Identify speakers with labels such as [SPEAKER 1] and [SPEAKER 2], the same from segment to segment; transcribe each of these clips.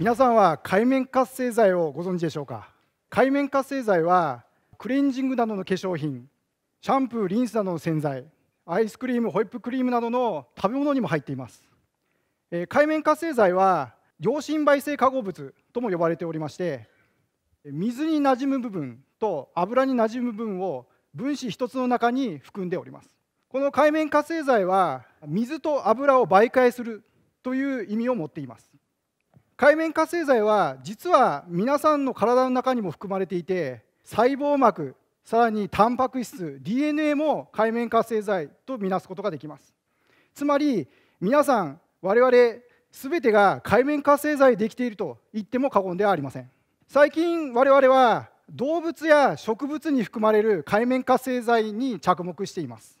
[SPEAKER 1] 皆さんは界面活性剤をご存知でしょうか界面活性剤はクレンジングなどの化粧品シャンプーリンスなどの洗剤アイスクリームホイップクリームなどの食べ物にも入っています、え界面活性剤は良心媒性化合物とも呼ばれておりまして水になじむ部分と油になじむ部分を分子1つの中に含んでおりますこの界面活性剤は水と油を媒介するという意味を持っています海面活性剤は実は皆さんの体の中にも含まれていて細胞膜さらにタンパク質 DNA も海面活性剤とみなすことができますつまり皆さん我々全てが海面活性剤できていると言っても過言ではありません最近我々は動物や植物に含まれる海面活性剤に着目しています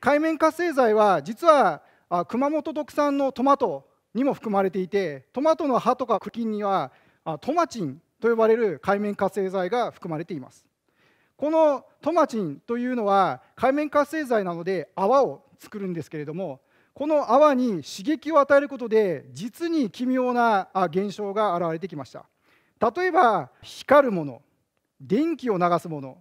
[SPEAKER 1] 海面活性剤は実は熊本特産のトマトにも含まれていてトマトの葉とか茎にはトマチンと呼ばれる海面活性剤が含まれていますこのトマチンというのは海面活性剤なので泡を作るんですけれどもこの泡に刺激を与えることで実に奇妙な現象が現れてきました例えば光るもの電気を流すもの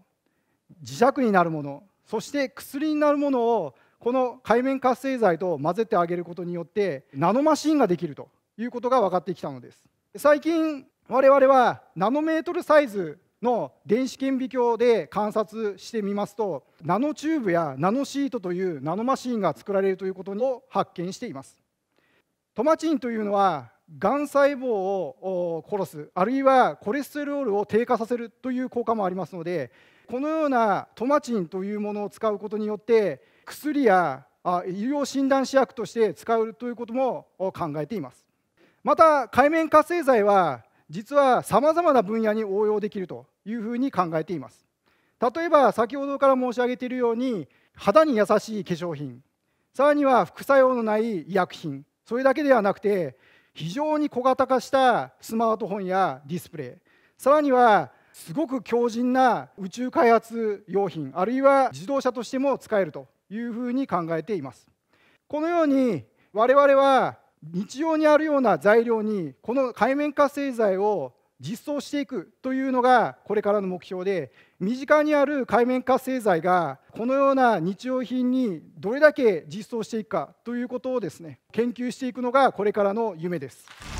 [SPEAKER 1] 磁石になるものそして薬になるものをこの海面活性剤と混ぜてあげることによってナノマシンができるということが分かってきたのです最近我々はナノメートルサイズの電子顕微鏡で観察してみますとナノチューブやナノシートというナノマシンが作られるということを発見していますトマチンというのはがん細胞を殺すあるいはコレステロールを低下させるという効果もありますのでこのようなトマチンというものを使うことによって薬や医療診断試薬として使うということも考えていますまた海面活性剤は実はさまざまな分野に応用できるというふうに考えています例えば先ほどから申し上げているように肌に優しい化粧品さらには副作用のない医薬品それだけではなくて非常に小型化したスマートフォンやディスプレイさらにはすごく強靭な宇宙開発用品あるいは自動車としても使えるというふうに考えていますこのように我々は日常にあるような材料にこの海面活性剤を実装していくというのがこれからの目標で身近にある海面活性剤がこのような日用品にどれだけ実装していくかということをですね研究していくのがこれからの夢です。